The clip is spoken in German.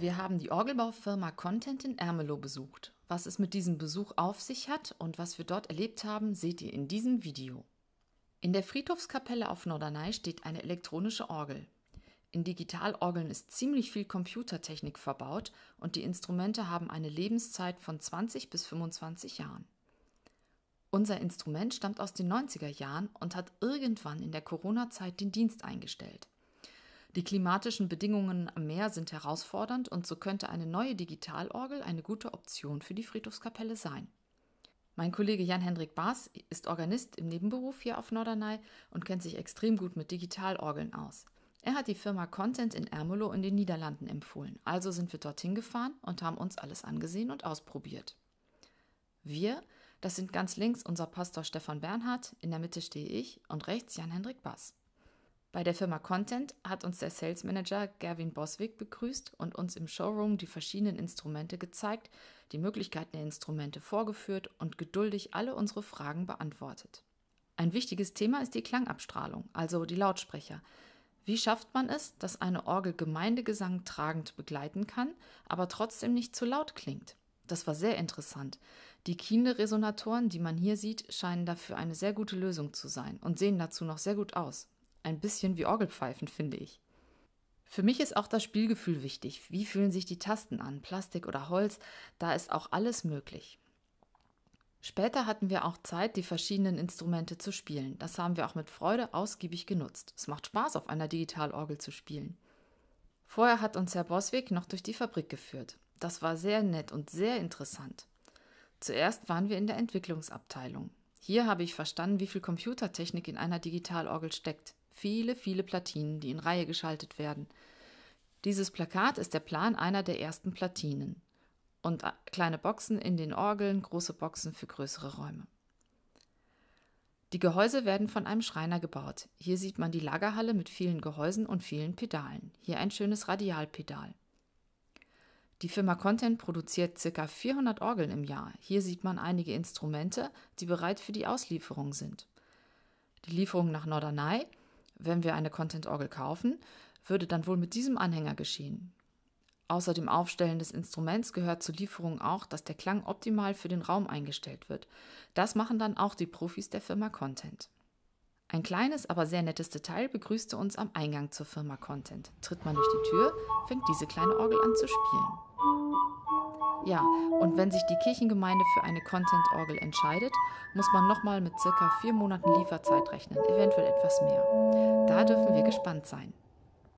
wir haben die Orgelbaufirma Content in Ermelo besucht. Was es mit diesem Besuch auf sich hat und was wir dort erlebt haben, seht ihr in diesem Video. In der Friedhofskapelle auf Norderney steht eine elektronische Orgel. In Digitalorgeln ist ziemlich viel Computertechnik verbaut und die Instrumente haben eine Lebenszeit von 20 bis 25 Jahren. Unser Instrument stammt aus den 90er Jahren und hat irgendwann in der Corona-Zeit den Dienst eingestellt. Die klimatischen Bedingungen am Meer sind herausfordernd und so könnte eine neue Digitalorgel eine gute Option für die Friedhofskapelle sein. Mein Kollege Jan-Hendrik Baas ist Organist im Nebenberuf hier auf Norderney und kennt sich extrem gut mit Digitalorgeln aus. Er hat die Firma Content in Ermelo in den Niederlanden empfohlen, also sind wir dorthin gefahren und haben uns alles angesehen und ausprobiert. Wir, das sind ganz links unser Pastor Stefan Bernhard, in der Mitte stehe ich und rechts Jan-Hendrik Baas. Bei der Firma Content hat uns der Sales Manager Gavin Boswick begrüßt und uns im Showroom die verschiedenen Instrumente gezeigt, die Möglichkeiten der Instrumente vorgeführt und geduldig alle unsere Fragen beantwortet. Ein wichtiges Thema ist die Klangabstrahlung, also die Lautsprecher. Wie schafft man es, dass eine Orgel Gemeindegesang tragend begleiten kann, aber trotzdem nicht zu laut klingt? Das war sehr interessant. Die Kinderresonatoren, die man hier sieht, scheinen dafür eine sehr gute Lösung zu sein und sehen dazu noch sehr gut aus. Ein bisschen wie Orgelpfeifen, finde ich. Für mich ist auch das Spielgefühl wichtig. Wie fühlen sich die Tasten an, Plastik oder Holz? Da ist auch alles möglich. Später hatten wir auch Zeit, die verschiedenen Instrumente zu spielen. Das haben wir auch mit Freude ausgiebig genutzt. Es macht Spaß, auf einer Digitalorgel zu spielen. Vorher hat uns Herr Boswig noch durch die Fabrik geführt. Das war sehr nett und sehr interessant. Zuerst waren wir in der Entwicklungsabteilung. Hier habe ich verstanden, wie viel Computertechnik in einer Digitalorgel steckt. Viele, viele Platinen, die in Reihe geschaltet werden. Dieses Plakat ist der Plan einer der ersten Platinen. Und äh, kleine Boxen in den Orgeln, große Boxen für größere Räume. Die Gehäuse werden von einem Schreiner gebaut. Hier sieht man die Lagerhalle mit vielen Gehäusen und vielen Pedalen. Hier ein schönes Radialpedal. Die Firma Content produziert ca. 400 Orgeln im Jahr. Hier sieht man einige Instrumente, die bereit für die Auslieferung sind. Die Lieferung nach Norderney wenn wir eine Content-Orgel kaufen, würde dann wohl mit diesem Anhänger geschehen. Außer dem Aufstellen des Instruments gehört zur Lieferung auch, dass der Klang optimal für den Raum eingestellt wird. Das machen dann auch die Profis der Firma Content. Ein kleines, aber sehr nettes Detail begrüßte uns am Eingang zur Firma Content. Tritt man durch die Tür, fängt diese kleine Orgel an zu spielen. Ja, und wenn sich die Kirchengemeinde für eine Content-Orgel entscheidet, muss man nochmal mit circa vier Monaten Lieferzeit rechnen, eventuell etwas mehr. Da dürfen wir gespannt sein.